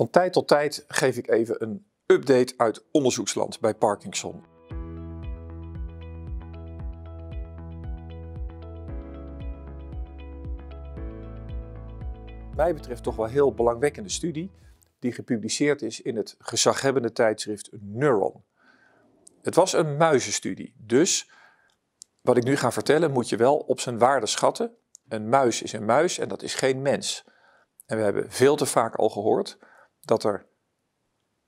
Van tijd tot tijd geef ik even een update uit onderzoeksland bij Parkinson. Mij betreft toch wel heel belangwekkende studie die gepubliceerd is in het gezaghebbende tijdschrift Neuron. Het was een muizenstudie, dus wat ik nu ga vertellen moet je wel op zijn waarde schatten. Een muis is een muis en dat is geen mens. En we hebben veel te vaak al gehoord dat er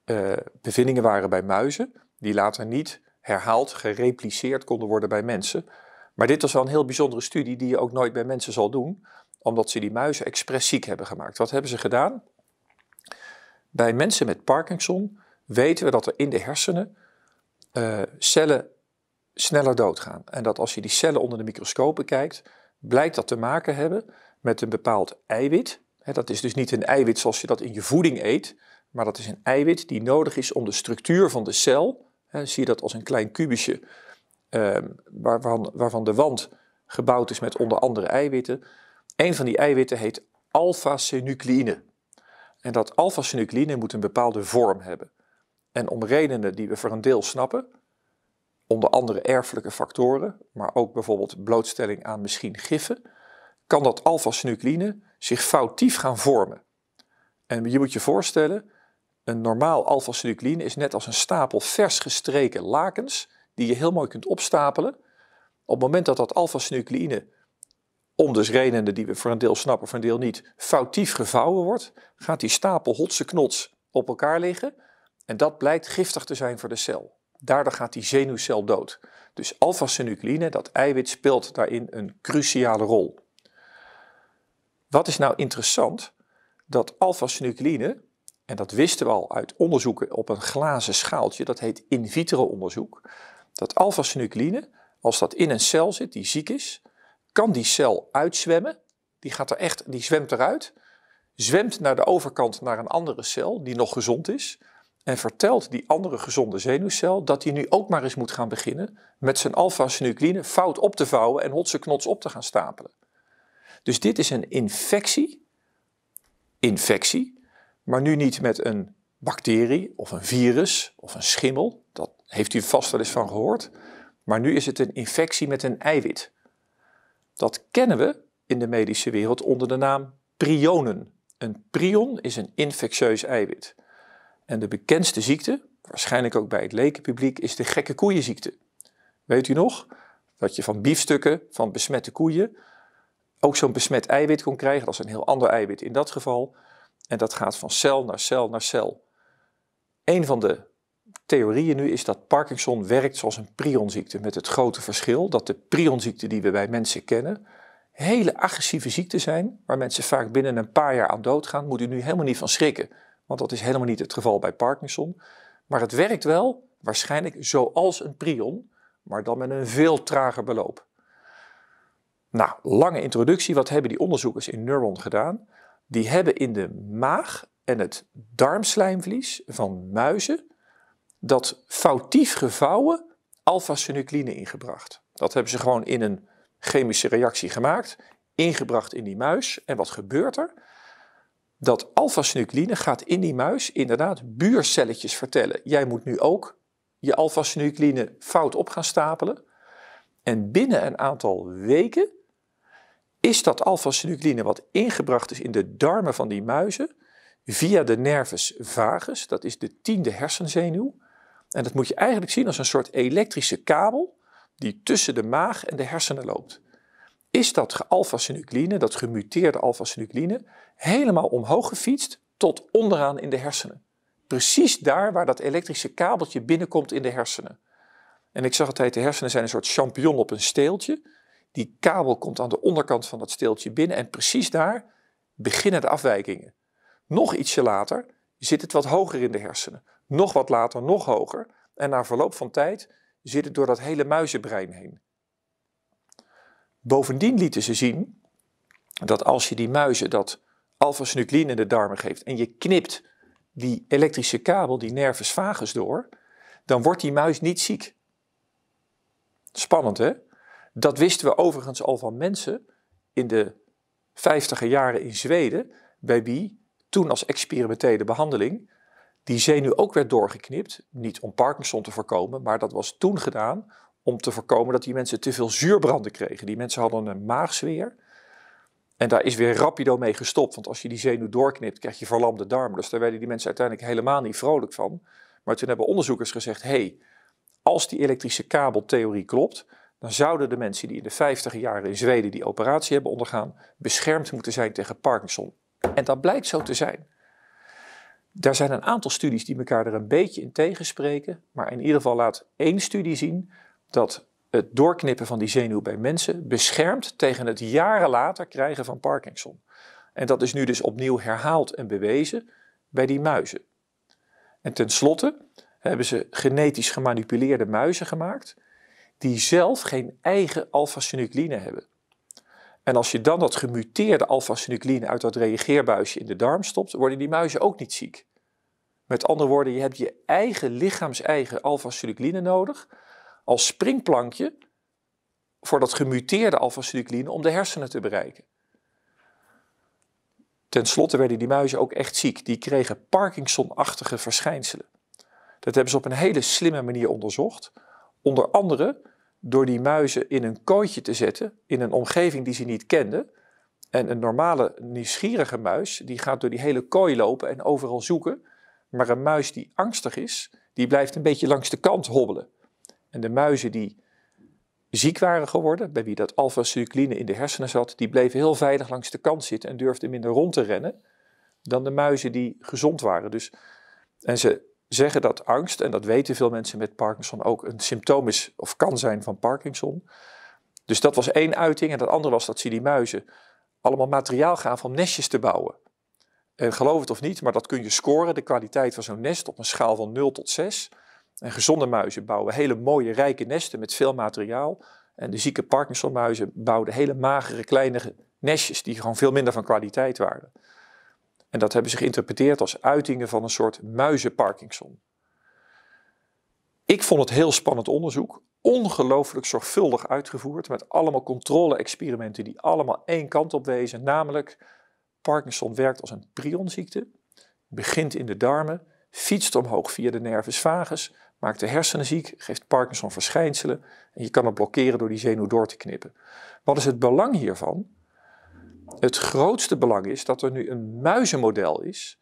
eh, bevindingen waren bij muizen, die later niet herhaald gerepliceerd konden worden bij mensen. Maar dit was wel een heel bijzondere studie die je ook nooit bij mensen zal doen, omdat ze die muizen expres ziek hebben gemaakt. Wat hebben ze gedaan? Bij mensen met Parkinson weten we dat er in de hersenen eh, cellen sneller doodgaan. En dat als je die cellen onder de microscopen kijkt, blijkt dat te maken hebben met een bepaald eiwit dat is dus niet een eiwit zoals je dat in je voeding eet, maar dat is een eiwit die nodig is om de structuur van de cel, zie je dat als een klein kubusje, ehm, waarvan, de wand gebouwd is met onder andere eiwitten. Een van die eiwitten heet alpha-synucleïne. En dat alpha-synucleïne moet een bepaalde vorm hebben. En om redenen die we voor een deel snappen, onder andere erfelijke factoren, maar ook bijvoorbeeld blootstelling aan misschien giffen, kan dat alfa zich foutief gaan vormen. En je moet je voorstellen, een normaal alfa is net als een stapel vers gestreken lakens die je heel mooi kunt opstapelen. Op het moment dat dat alfa om dus redenen die we voor een deel snappen, voor een deel niet, foutief gevouwen wordt, gaat die stapel hotse knots op elkaar liggen en dat blijkt giftig te zijn voor de cel. Daardoor gaat die zenuwcel dood. Dus alfa dat eiwit, speelt daarin een cruciale rol. Wat is nou interessant? Dat alfa en dat wisten we al uit onderzoeken op een glazen schaaltje, dat heet in vitro onderzoek, dat alfa als dat in een cel zit die ziek is, kan die cel uitzwemmen, die, gaat er echt, die zwemt eruit, zwemt naar de overkant naar een andere cel die nog gezond is en vertelt die andere gezonde zenuwcel dat die nu ook maar eens moet gaan beginnen met zijn alfa-synucleïne fout op te vouwen en hotse knots op te gaan stapelen. Dus dit is een infectie, infectie, maar nu niet met een bacterie of een virus of een schimmel, dat heeft u vast wel eens van gehoord, maar nu is het een infectie met een eiwit. Dat kennen we in de medische wereld onder de naam prionen. Een prion is een infectieus eiwit. En de bekendste ziekte, waarschijnlijk ook bij het lekenpubliek, is de gekke koeienziekte. Weet u nog dat je van biefstukken van besmette koeien ook zo'n besmet eiwit kon krijgen. Dat is een heel ander eiwit in dat geval. En dat gaat van cel naar cel naar cel. Een van de theorieën nu is dat Parkinson werkt zoals een prionziekte. Met het grote verschil dat de prionziekten die we bij mensen kennen, hele agressieve ziekten zijn. Waar mensen vaak binnen een paar jaar aan doodgaan. Moet u nu helemaal niet van schrikken. Want dat is helemaal niet het geval bij Parkinson. Maar het werkt wel waarschijnlijk zoals een prion, maar dan met een veel trager beloop. Nou, lange introductie. Wat hebben die onderzoekers in Neuron gedaan? Die hebben in de maag en het darmslijmvlies van muizen dat foutief gevouwen alfa-synucline ingebracht. Dat hebben ze gewoon in een chemische reactie gemaakt, ingebracht in die muis. En wat gebeurt er? Dat alfa-synucline gaat in die muis inderdaad buurcelletjes vertellen. Jij moet nu ook je alfa-synucline fout op gaan stapelen. En binnen een aantal weken is dat alfa-synucline wat ingebracht is in de darmen van die muizen via de nervus vagus, dat is de tiende hersenzenuw. En dat moet je eigenlijk zien als een soort elektrische kabel die tussen de maag en de hersenen loopt. Is dat alfa-synucline, dat gemuteerde alfa-synucline, helemaal omhoog gefietst tot onderaan in de hersenen? Precies daar waar dat elektrische kabeltje binnenkomt in de hersenen. En ik zag altijd, de hersenen zijn een soort champignon op een steeltje. Die kabel komt aan de onderkant van dat steeltje binnen en precies daar beginnen de afwijkingen. Nog ietsje later zit het wat hoger in de hersenen. Nog wat later nog hoger. En na verloop van tijd zit het door dat hele muizenbrein heen. Bovendien lieten ze zien dat als je die muizen dat alfa in de darmen geeft en je knipt die elektrische kabel, die nervus vagus door, dan wordt die muis niet ziek. Spannend hè? Dat wisten we overigens al van mensen in de vijftiger jaren in Zweden, bij wie toen als experimentele behandeling die zenuw ook werd doorgeknipt. Niet om Parkinson te voorkomen, maar dat was toen gedaan om te voorkomen dat die mensen te veel zuurbranden kregen. Die mensen hadden een maagsfeer. En daar is weer rapido mee gestopt, want als je die zenuw doorknipt, krijg je verlamde darmen. Dus daar werden die mensen uiteindelijk helemaal niet vrolijk van. Maar toen hebben onderzoekers gezegd, hey, als die elektrische kabeltheorie klopt, dan zouden de mensen die in de 50 jaren in Zweden die operatie hebben ondergaan, beschermd moeten zijn tegen Parkinson. En dat blijkt zo te zijn. Daar zijn een aantal studies die elkaar er een beetje in tegenspreken, maar in ieder geval laat één studie zien dat het doorknippen van die zenuw bij mensen beschermt tegen het jaren later krijgen van Parkinson. En dat is nu dus opnieuw herhaald en bewezen bij die muizen. En tenslotte hebben ze genetisch gemanipuleerde muizen gemaakt die zelf geen eigen alfa synucline hebben. En als je dan dat gemuteerde alfa synucline uit dat reageerbuisje in de darm stopt, worden die muizen ook niet ziek. Met andere woorden, je hebt je eigen lichaams-eigen alfa nodig als springplankje voor dat gemuteerde alfa synucline om de hersenen te bereiken. Ten slotte werden die muizen ook echt ziek. Die kregen parkinsonachtige verschijnselen. Dat hebben ze op een hele slimme manier onderzocht. Onder andere door die muizen in een kooitje te zetten, in een omgeving die ze niet kenden. En een normale nieuwsgierige muis, die gaat door die hele kooi lopen en overal zoeken. Maar een muis die angstig is, die blijft een beetje langs de kant hobbelen. En de muizen die ziek waren geworden, bij wie dat alfacycline in de hersenen zat, die bleven heel veilig langs de kant zitten en durfden minder rond te rennen dan de muizen die gezond waren. Dus, en ze zeggen dat angst, en dat weten veel mensen met Parkinson ook, een symptoom is of kan zijn van Parkinson. Dus dat was één uiting. En dat andere was dat ze die muizen allemaal materiaal gaven om nestjes te bouwen. En geloof het of niet, maar dat kun je scoren, de kwaliteit van zo'n nest op een schaal van 0 tot 6. En gezonde muizen bouwen hele mooie, rijke nesten met veel materiaal. En de zieke Parkinsonmuizen bouwden hele magere, kleine nestjes die gewoon veel minder van kwaliteit waren. En dat hebben ze geïnterpreteerd als uitingen van een soort muizenparkinson. Ik vond het heel spannend onderzoek, ongelooflijk zorgvuldig uitgevoerd met allemaal controle-experimenten die allemaal één kant op wezen, namelijk Parkinson werkt als een prionziekte, begint in de darmen, fietst omhoog via de nervus vagus, maakt de hersenen ziek, geeft Parkinson verschijnselen en je kan het blokkeren door die zenuw door te knippen. Wat is het belang hiervan? Het grootste belang is dat er nu een muizenmodel is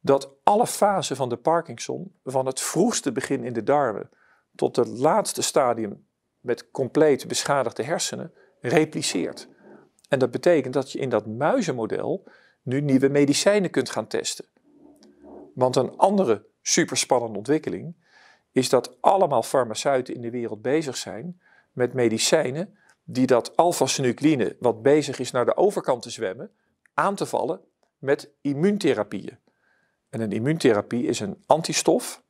dat alle fasen van de Parkinson, van het vroegste begin in de darmen tot het laatste stadium met compleet beschadigde hersenen, repliceert. En dat betekent dat je in dat muizenmodel nu nieuwe medicijnen kunt gaan testen. Want een andere superspannende ontwikkeling is dat allemaal farmaceuten in de wereld bezig zijn met medicijnen die dat alfa-synucline, wat bezig is naar de overkant te zwemmen, aan te vallen met immuuntherapieën. En een immuuntherapie is een antistof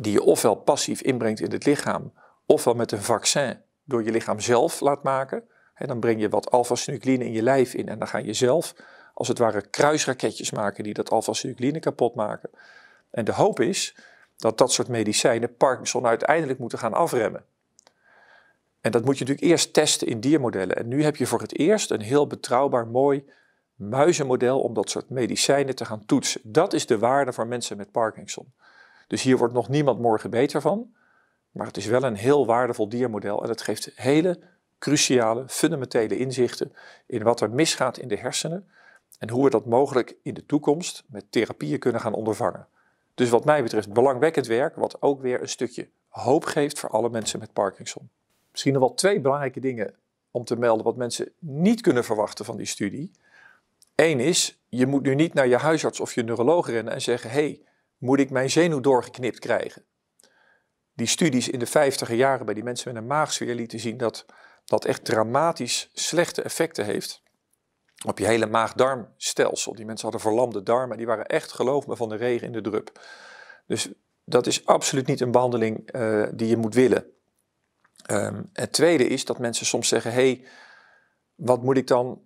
die je ofwel passief inbrengt in het lichaam, ofwel met een vaccin door je lichaam zelf laat maken. En dan breng je wat alfa-synucline in je lijf in en dan ga je zelf als het ware kruisraketjes maken die dat alfa-synucline kapot maken. En de hoop is dat dat soort medicijnen Parkinson uiteindelijk moeten gaan afremmen. En dat moet je natuurlijk eerst testen in diermodellen. En nu heb je voor het eerst een heel betrouwbaar, mooi muizenmodel om dat soort medicijnen te gaan toetsen. Dat is de waarde voor mensen met Parkinson. Dus hier wordt nog niemand morgen beter van. Maar het is wel een heel waardevol diermodel en het geeft hele cruciale, fundamentele inzichten in wat er misgaat in de hersenen en hoe we dat mogelijk in de toekomst met therapieën kunnen gaan ondervangen. Dus wat mij betreft belangwekkend werk, wat ook weer een stukje hoop geeft voor alle mensen met Parkinson misschien nog wel twee belangrijke dingen om te melden wat mensen niet kunnen verwachten van die studie. Eén is, je moet nu niet naar je huisarts of je neuroloog rennen en zeggen: hey, moet ik mijn zenuw doorgeknipt krijgen? Die studies in de 50 jaren bij die mensen met een maagsfeer lieten zien dat dat echt dramatisch slechte effecten heeft op je hele maag-darmstelsel. Die mensen hadden verlamde darmen, die waren echt, geloof me, van de regen in de drup. Dus dat is absoluut niet een behandeling eh, die je moet willen. Ehm, het tweede is dat mensen soms zeggen: hey, wat moet ik dan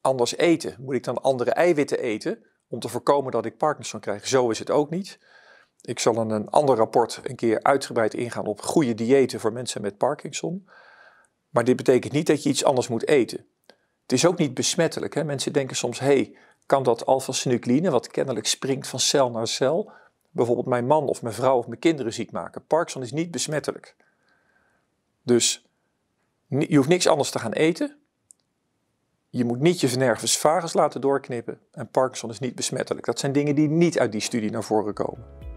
anders eten? Moet ik dan andere eiwitten eten om te voorkomen dat ik Parkinson krijg? Zo is het ook niet. Ik zal in een ander rapport een keer uitgebreid ingaan op goede diëten voor mensen met Parkinson. Maar dit betekent niet dat je iets anders moet eten. Het is ook niet besmettelijk. Hè? Mensen denken soms: hey, kan dat alfa-synucline, wat kennelijk springt van cel naar cel, bijvoorbeeld mijn man of mijn vrouw of mijn kinderen ziek maken? Parkinson is niet besmettelijk. Dus je hoeft niks anders te gaan eten. Je moet niet je nervus vagus laten doorknippen. En Parkinson is niet besmettelijk. Dat zijn dingen die niet uit die studie naar voren komen.